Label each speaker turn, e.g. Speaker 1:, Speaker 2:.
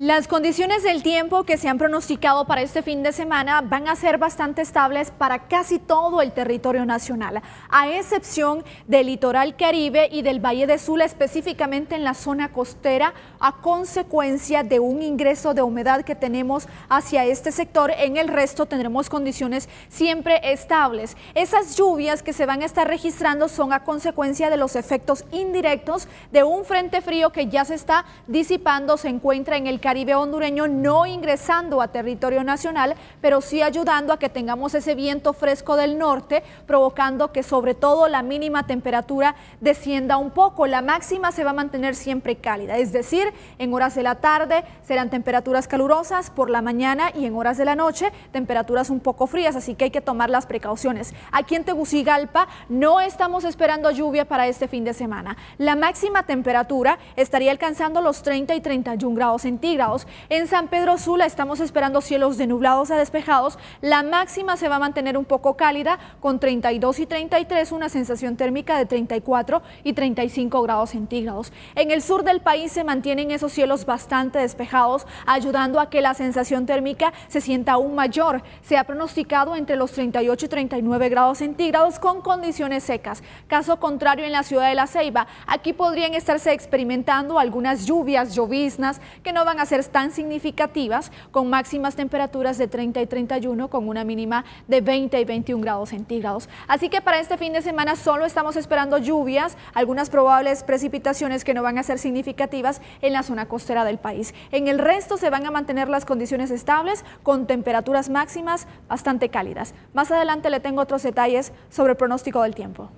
Speaker 1: Las condiciones del tiempo que se han pronosticado para este fin de semana van a ser bastante estables para casi todo el territorio nacional, a excepción del litoral caribe y del Valle de Sula, específicamente en la zona costera, a consecuencia de un ingreso de humedad que tenemos hacia este sector. En el resto tendremos condiciones siempre estables. Esas lluvias que se van a estar registrando son a consecuencia de los efectos indirectos de un frente frío que ya se está disipando, se encuentra en el Caribe hondureño no ingresando a territorio nacional, pero sí ayudando a que tengamos ese viento fresco del norte, provocando que sobre todo la mínima temperatura descienda un poco. La máxima se va a mantener siempre cálida, es decir, en horas de la tarde serán temperaturas calurosas, por la mañana y en horas de la noche temperaturas un poco frías, así que hay que tomar las precauciones. Aquí en Tegucigalpa no estamos esperando lluvia para este fin de semana. La máxima temperatura estaría alcanzando los 30 y 31 grados centígrados grados. En San Pedro Sula estamos esperando cielos denublados a despejados. La máxima se va a mantener un poco cálida con 32 y 33, una sensación térmica de 34 y 35 grados centígrados. En el sur del país se mantienen esos cielos bastante despejados, ayudando a que la sensación térmica se sienta aún mayor. Se ha pronosticado entre los 38 y 39 grados centígrados con condiciones secas. Caso contrario en la ciudad de La Ceiba, aquí podrían estarse experimentando algunas lluvias, lloviznas que no van a ser tan significativas con máximas temperaturas de 30 y 31 con una mínima de 20 y 21 grados centígrados. Así que para este fin de semana solo estamos esperando lluvias, algunas probables precipitaciones que no van a ser significativas en la zona costera del país. En el resto se van a mantener las condiciones estables con temperaturas máximas bastante cálidas. Más adelante le tengo otros detalles sobre el pronóstico del tiempo.